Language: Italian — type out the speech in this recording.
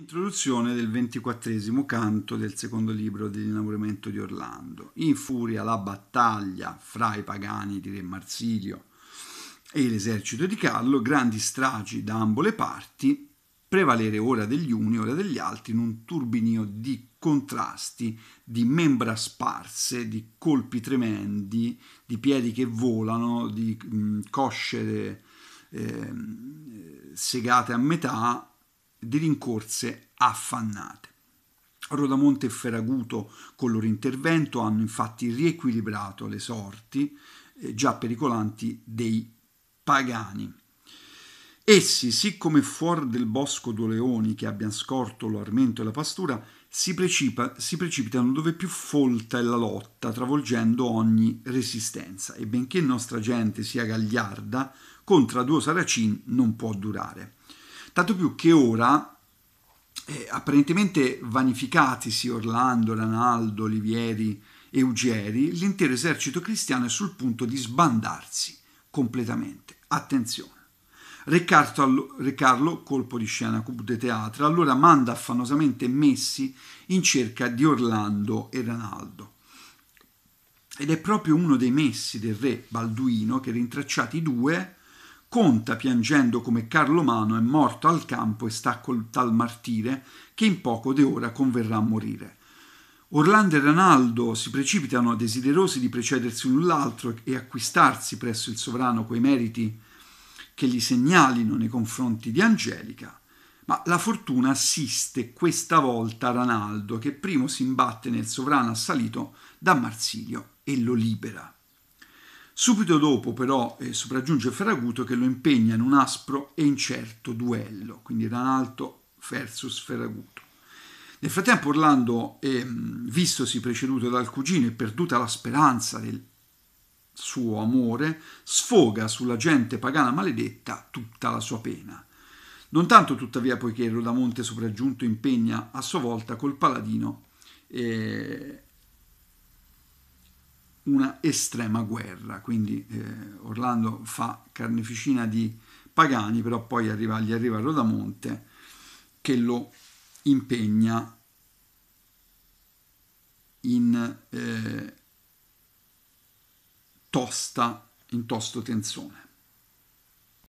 Introduzione del ventiquattresimo canto del secondo libro dell'inauguramento di Orlando. In furia la battaglia fra i pagani di Re Marsilio e l'esercito di Carlo, grandi stragi da ambo le parti, prevalere ora degli uni, ora degli altri, in un turbinio di contrasti, di membra sparse, di colpi tremendi, di piedi che volano, di mh, cosce eh, ehm, segate a metà di rincorse affannate. Rodamonte e Ferraguto con loro intervento hanno infatti riequilibrato le sorti eh, già pericolanti dei pagani. Essi, siccome fuori del bosco due leoni che abbiano scorto lo armento e la pastura, si, precipa, si precipitano dove più folta è la lotta, travolgendo ogni resistenza. E benché nostra gente sia gagliarda, contro due saracini non può durare. Tanto più che ora, eh, apparentemente vanificatisi Orlando, Ranaldo, Olivieri e Ugeri, l'intero esercito cristiano è sul punto di sbandarsi completamente. Attenzione. Re Carlo, colpo di scena Cup de Teatra, allora manda affannosamente Messi in cerca di Orlando e Ranaldo. Ed è proprio uno dei messi del re Balduino che, rintracciati i due, conta piangendo come Carlo Mano è morto al campo e sta col tal martire che in poco de ora converrà a morire. Orlando e Ranaldo si precipitano desiderosi di precedersi l'un l'altro e acquistarsi presso il sovrano quei meriti che gli segnalino nei confronti di Angelica, ma la fortuna assiste questa volta a Ranaldo che primo si imbatte nel sovrano assalito da Marsilio e lo libera. Subito dopo però eh, sopraggiunge Ferraguto che lo impegna in un aspro e incerto duello, quindi Ranalto versus Ferraguto. Nel frattempo Orlando, eh, vistosi preceduto dal cugino e perduta la speranza del suo amore, sfoga sulla gente pagana maledetta tutta la sua pena. Non tanto tuttavia poiché Rodamonte sopraggiunto impegna a sua volta col paladino eh, una estrema guerra, quindi eh, Orlando fa carneficina di Pagani, però poi arriva, gli arriva Rodamonte che lo impegna in eh, tosta, in tosto tenzone.